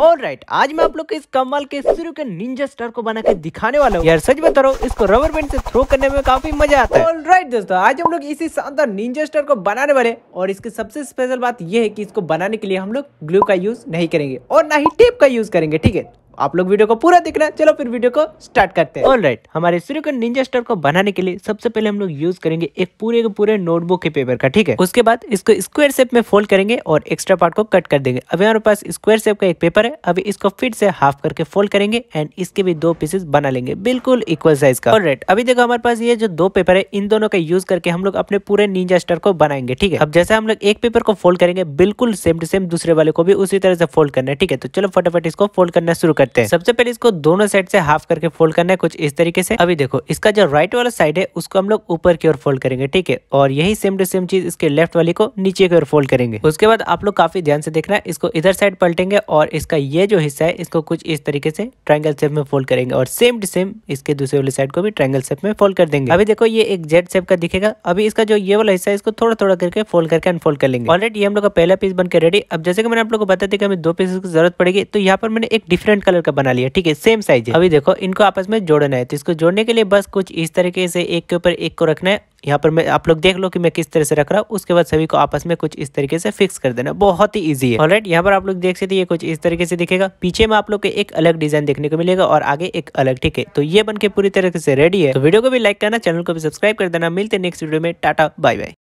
और राइट आज मैं आप लोग के इस कमल के शुरू के निंजा स्टार को बना के दिखाने वाला हूँ यार सच बता रहा इसको रबर बैंड से थ्रो करने में काफी मजा आता है ऑल राइट दोस्तों आज हम लोग इसी शानदार निंजा स्टार को बनाने वाले और इसकी सबसे स्पेशल बात यह है की इसको बनाने के लिए हम लोग ग्लू का यूज नहीं करेंगे और ना ही टेप का यूज करेंगे ठीक है आप लोग वीडियो को पूरा देखना चलो फिर वीडियो को स्टार्ट करते हैं ऑल राइट हमारे सूर्यकंड निंजा स्टार को बनाने के लिए सबसे पहले हम लोग यूज करेंगे एक पूरे के पूरे नोटबुक के पेपर का ठीक है उसके बाद इसको स्क्वायर शेप में फोल्ड करेंगे और एक्स्ट्रा पार्ट को कट कर देंगे अभी हमारे पास स्क्वायर शेप का एक पेपर है अभी इसको फिर से हाफ करके फोल्ड करेंगे एंड इसके भी दो पीसेस बना लेंगे बिल्कुल इक्वल साइज का ऑल राइट अभी देखो हमारे पास ये जो दो पेपर है इन दोनों का यूज करके हम लोग अपने पूरे निंजा स्टार को बनाएंगे ठीक है अब जैसे हम लोग एक पेपर को फोल्ड करेंगे बिल्कुल सेम टू सेम दूसरे वाले को भी उसी तरह से फोल्ड करना है ठीक है तो चलो फटाफट इसको फोल्ड करना शुरू करते हैं सबसे पहले इसको दोनों साइड से हाफ करके फोल्ड करना है कुछ इस तरीके से अभी देखो इसका जो राइट वाला साइड है उसको हम लोग ऊपर की ओर फोल्ड करेंगे ठीक है और यही सेम टू सेम चीज इसके लेफ्ट वाली को नीचे की ओर फोल्ड करेंगे उसके बाद आप लोग काफी ध्यान से देखना इसको इधर साइड पलटेंगे और इसका ये जो हिस्सा है इसको कुछ इस तरीके से ट्राइंगल सेप में फोल्ड करेंगे और सेम टू सेम इसके दूसरे वाले साइड को भी ट्राइंगल सेप में फोल्ड कर देंगे अभी देखो ये एक जेड सेप का दिखेगा अभी इसका जो ये वाला हिस्सा है इसको थोड़ा थोड़ा करके फोल्ड करके अनफोल्ड कर लेंगे ऑलरेडी हम लोग का पहला पीस बनकर रेडी अब जैसे कि मैंने आप लोग को बताया था कि हमें दो पीसेस की जरूरत पड़ेगी तो यहाँ पर मैंने एक डिफरेंट कलर का बना लिया ठीक है सेम साइज है अभी देखो इनको आपस में जोड़ना है तो इसको जोड़ने के लिए बस कुछ इस तरीके से एक के ऊपर एक को रखना है यहाँ पर मैं आप लोग देख लो कि मैं किस तरह से रख रहा हूँ उसके बाद सभी को आपस में कुछ इस तरीके से फिक्स कर देना बहुत ही इजी है ऑलराइट यहाँ पर आप लोग देख सकते ये कुछ इस तरीके से दिखेगा पीछे में आप लोग को एक अलग डिजाइन देखने को मिलेगा और आगे एक अलग ठीक है तो ये बनके पूरी तरीके से रेडी है तो वीडियो को भी लाइक करना चैनल को भी सब्सक्राइब कर देना मिलते नेक्स्ट वीडियो में टाटा बाय बाय